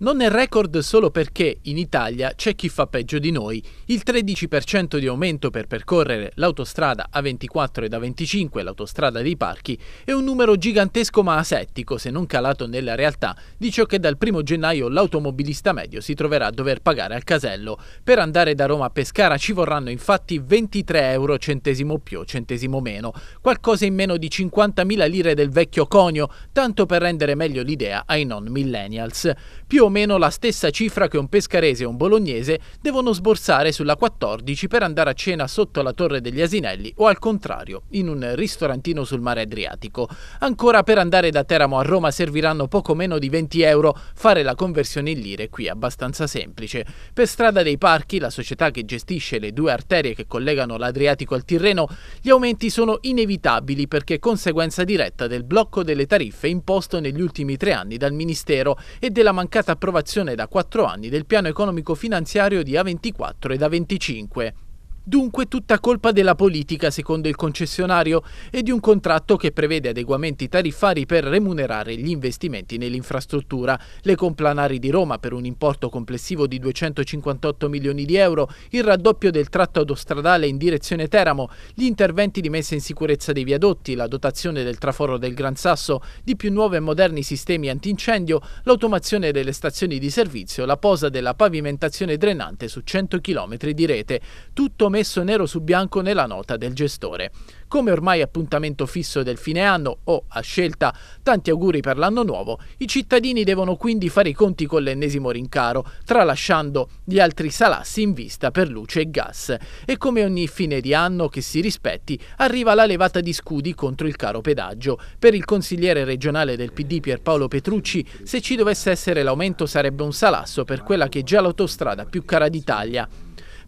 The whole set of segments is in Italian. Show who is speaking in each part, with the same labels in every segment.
Speaker 1: Non è record solo perché in Italia c'è chi fa peggio di noi. Il 13% di aumento per percorrere l'autostrada A24 ed A25, l'autostrada dei parchi, è un numero gigantesco ma asettico se non calato nella realtà di ciò che dal 1 gennaio l'automobilista medio si troverà a dover pagare al casello. Per andare da Roma a Pescara ci vorranno infatti 23 euro centesimo più o centesimo meno, qualcosa in meno di 50.000 lire del vecchio conio, tanto per rendere meglio l'idea ai non millennials. Più o meno la stessa cifra che un pescarese e un bolognese devono sborsare sulla 14 per andare a cena sotto la Torre degli Asinelli o al contrario, in un ristorantino sul mare Adriatico. Ancora per andare da Teramo a Roma serviranno poco meno di 20 euro, fare la conversione in lire qui è abbastanza semplice. Per Strada dei Parchi, la società che gestisce le due arterie che collegano l'Adriatico al Tirreno, gli aumenti sono inevitabili perché conseguenza diretta del blocco delle tariffe imposto negli ultimi tre anni dal Ministero e della mancata l'approvazione da quattro anni del piano economico finanziario di A24 e A25. Dunque tutta colpa della politica, secondo il concessionario, e di un contratto che prevede adeguamenti tariffari per remunerare gli investimenti nell'infrastruttura. Le complanari di Roma per un importo complessivo di 258 milioni di euro, il raddoppio del tratto autostradale in direzione Teramo, gli interventi di messa in sicurezza dei viadotti, la dotazione del traforo del Gran Sasso, di più nuovi e moderni sistemi antincendio, l'automazione delle stazioni di servizio, la posa della pavimentazione drenante su 100 km di rete. Tutto messo nero su bianco nella nota del gestore. Come ormai appuntamento fisso del fine anno o, a scelta, tanti auguri per l'anno nuovo, i cittadini devono quindi fare i conti con l'ennesimo rincaro, tralasciando gli altri salassi in vista per luce e gas. E come ogni fine di anno che si rispetti, arriva la levata di scudi contro il caro pedaggio. Per il consigliere regionale del PD Pierpaolo Petrucci, se ci dovesse essere l'aumento sarebbe un salasso per quella che è già l'autostrada più cara d'Italia.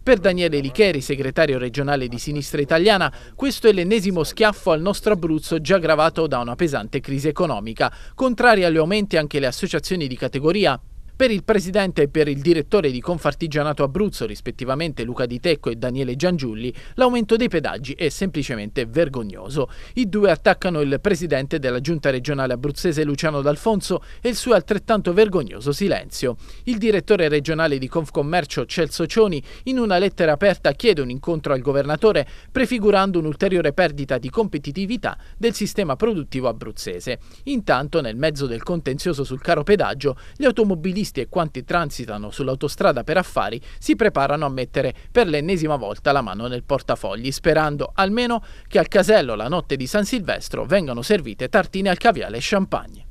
Speaker 1: Per Daniele Licheri, segretario regionale di Sinistra Italiana, questo è l'ennesimo schiaffo al nostro Abruzzo già gravato da una pesante crisi economica. Contrari agli aumenti anche le associazioni di categoria per il presidente e per il direttore di Confartigianato Abruzzo, rispettivamente Luca Di Tecco e Daniele Giangiulli, l'aumento dei pedaggi è semplicemente vergognoso. I due attaccano il presidente della giunta regionale abruzzese Luciano D'Alfonso e il suo altrettanto vergognoso silenzio. Il direttore regionale di Confcommercio Celso Cioni in una lettera aperta chiede un incontro al governatore prefigurando un'ulteriore perdita di competitività del sistema produttivo abruzzese. Intanto nel mezzo del contenzioso sul caro pedaggio gli automobilisti automobilisti e quanti transitano sull'autostrada per affari si preparano a mettere per l'ennesima volta la mano nel portafogli, sperando almeno che al casello la notte di San Silvestro vengano servite tartine al caviale e champagne.